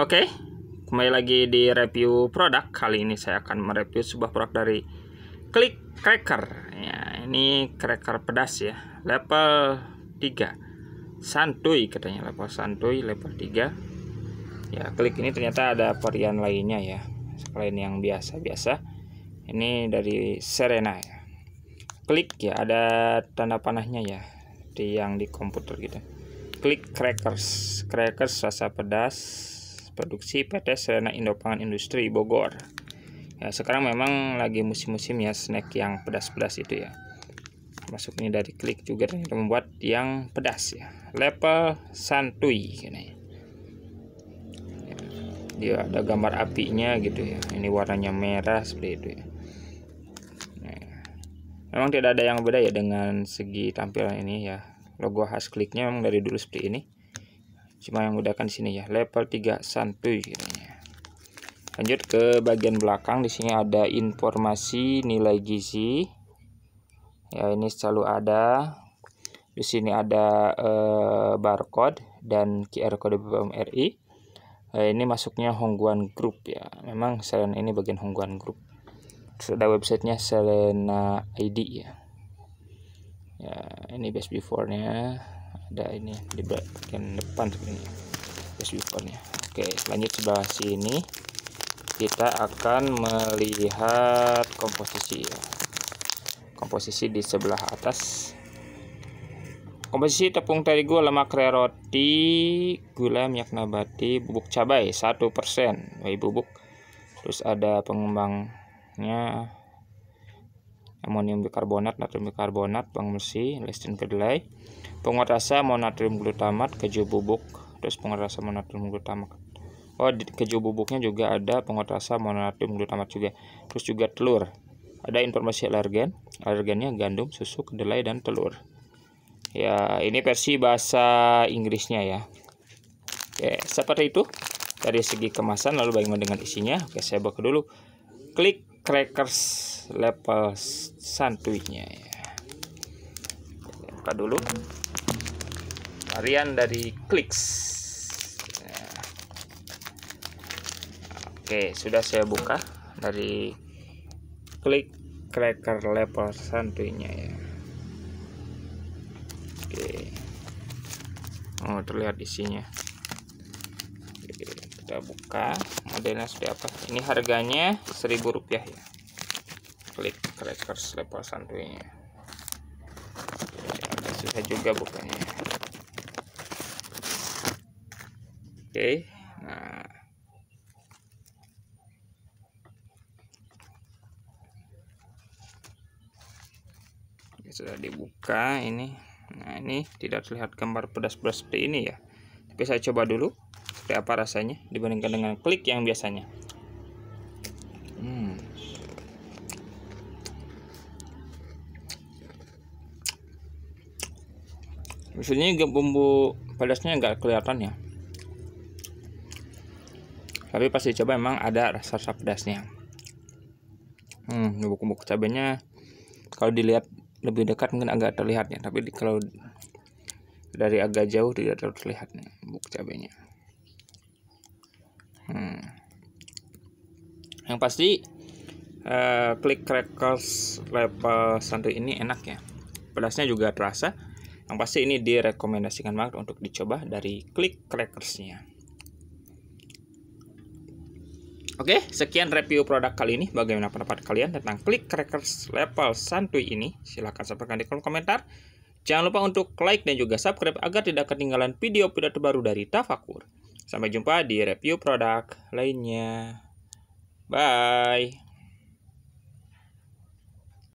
Oke, okay, kembali lagi di review produk. Kali ini saya akan mereview sebuah produk dari Click Cracker. Ya, ini cracker pedas ya. Level 3. Santuy katanya level santuy, level 3. Ya, klik ini ternyata ada varian lainnya ya. Selain yang biasa-biasa. Ini dari Serena ya. Klik ya, ada tanda panahnya ya di yang di komputer gitu. Klik crackers. Crackers rasa pedas produksi PT Serena Indopangan Industri Bogor. Ya, sekarang memang lagi musim-musimnya snack yang pedas-pedas itu ya. Masuk ini dari klik juga dan kita membuat yang pedas ya. Level santuy gini. Ya. dia ada gambar apinya gitu ya. Ini warnanya merah seperti itu ya. Nah, ya. memang tidak ada yang beda ya dengan segi tampilan ini ya. Logo khas kliknya memang dari dulu seperti ini cuma yang mudahkan di sini ya level 3 santuy kiranya lanjut ke bagian belakang di sini ada informasi nilai gizi ya ini selalu ada di sini ada eh, barcode dan QR code BPOM RI eh, ini masuknya Hongguan Group ya memang selain ini bagian Hongguan Group sudah websitenya Selena ID ya ya ini best before nya ada ini di bagian depan ini gas oke lanjut sebelah sini kita akan melihat komposisi ya. komposisi di sebelah atas komposisi tepung terigu lemak kere roti gula minyak nabati bubuk cabai 1% whey bubuk terus ada pengembangnya amonium bikarbonat, natrium bikarbonat, pengemisi, listrik kedelai, penguat rasa monatrium glutamat, keju bubuk, terus penguat rasa monatrium glutamat. Oh, di keju bubuknya juga ada penguat rasa monatrium glutamat juga. Terus juga telur. Ada informasi alergen, alergennya gandum, susu, kedelai, dan telur. Ya, ini versi bahasa Inggrisnya ya. Oke, ya, seperti itu dari segi kemasan lalu bagaimana dengan isinya. Oke, saya buka dulu. Klik crackers level santuinya ya buka dulu varian dari clicks. oke sudah saya buka dari klik cracker level santuinya ya oke oh terlihat isinya oke, kita buka modelnya seperti apa ini harganya seribu rupiah ya klik crackers level santuinya agak susah juga bukannya oke nah sudah dibuka ini nah ini tidak terlihat gambar pedas-pedas seperti ini ya tapi saya coba dulu seperti apa rasanya dibandingkan dengan klik yang biasanya Maksudnya bumbu pedasnya nggak kelihatan ya. Tapi pasti coba emang ada rasa-rasa pedasnya. Hmm, bumbu bumbu cabenya kalau dilihat lebih dekat mungkin agak terlihatnya, tapi di, kalau dari agak jauh tidak terlalu terlihat nih, bumbu cabenya. Hmm. Yang pasti uh, klik crackers level santri ini enak ya. Pedasnya juga terasa, yang pasti ini direkomendasikan banget untuk dicoba dari klik Crackersnya Oke, sekian review produk kali ini. Bagaimana pendapat kalian tentang klik Crackers level santuy ini? Silahkan sampaikan di kolom komentar. Jangan lupa untuk like dan juga subscribe agar tidak ketinggalan video-video terbaru dari Tafakur. Sampai jumpa di review produk lainnya. Bye.